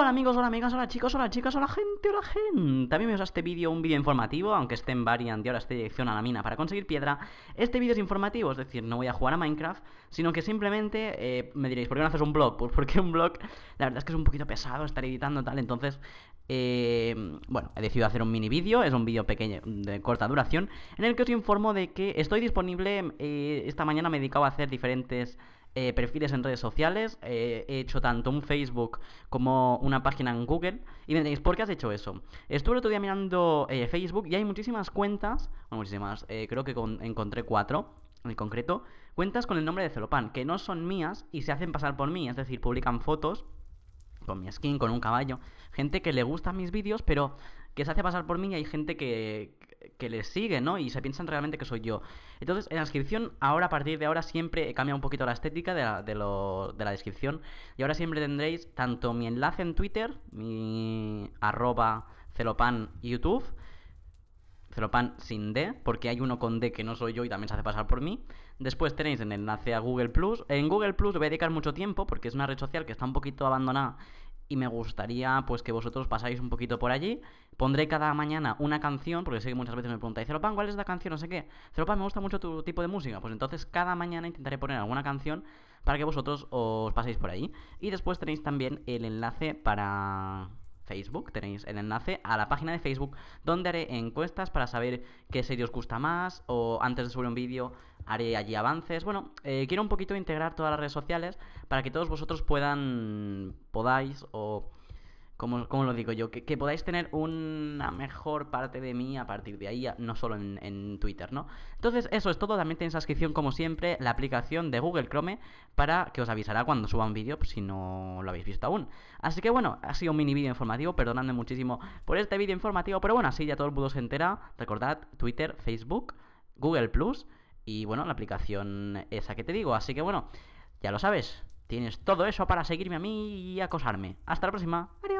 Hola amigos, hola amigas, hola chicos, hola chicas, hola gente, hola gente. También me a este vídeo, un vídeo informativo, aunque esté en variant y ahora esté dirección a la mina para conseguir piedra. Este vídeo es informativo, es decir, no voy a jugar a Minecraft, sino que simplemente eh, me diréis, ¿por qué no haces un blog? Pues porque un blog, la verdad es que es un poquito pesado estar editando tal, entonces, eh, bueno, he decidido hacer un mini vídeo, es un vídeo pequeño, de corta duración, en el que os informo de que estoy disponible, eh, esta mañana me he dedicado a hacer diferentes eh, perfiles en redes sociales, eh, he hecho tanto un Facebook como una página en Google. Y me diréis, ¿por qué has hecho eso? Estuve el otro día mirando eh, Facebook y hay muchísimas cuentas, bueno, muchísimas, creo que encontré cuatro en concreto, cuentas con el nombre de Celopan, que no son mías y se hacen pasar por mí, es decir, publican fotos con mi skin, con un caballo, gente que le gusta mis vídeos, pero que se hace pasar por mí y hay gente que, que les sigue, ¿no? Y se piensan realmente que soy yo. Entonces, en la descripción, ahora a partir de ahora siempre he cambiado un poquito la estética de la, descripción. Y ahora siempre tendréis tanto mi enlace en Twitter, mi arroba celopan YouTube, celopan sin D, porque hay uno con D que no soy yo y también se hace pasar por mí. Después tenéis el enlace a Google Plus. En Google Plus voy a dedicar mucho tiempo porque es una red social que está un poquito abandonada y me gustaría pues que vosotros pasáis un poquito por allí. Pondré cada mañana una canción, porque sé que muchas veces me preguntáis, Zeropan, ¿cuál es la canción? No sé qué. Zeropan, me gusta mucho tu tipo de música. Pues entonces cada mañana intentaré poner alguna canción para que vosotros os paséis por allí. Y después tenéis también el enlace para Facebook, tenéis el enlace a la página de Facebook donde haré encuestas para saber qué serie os gusta más o antes de subir un vídeo haré allí avances. Bueno, eh, quiero un poquito integrar todas las redes sociales para que todos vosotros puedan, podáis o como lo digo yo? Que, podáis tener una mejor parte de mí a partir de ahí, no solo en, Twitter, ¿no? Entonces, eso es todo. También tenéis inscripción, como siempre, la aplicación de Google Chrome para que os avisará cuando suba un vídeo, pues, si no lo habéis visto aún. Así que bueno, ha sido un mini vídeo informativo, perdonadme muchísimo por este vídeo informativo, pero bueno, así ya todo el mundo se entera. Recordad, Twitter, Facebook, Google Plus y bueno, la aplicación esa que te digo. Así que bueno, ya lo sabes. Tienes todo eso para seguirme a mí y acosarme. Hasta la próxima. Adiós.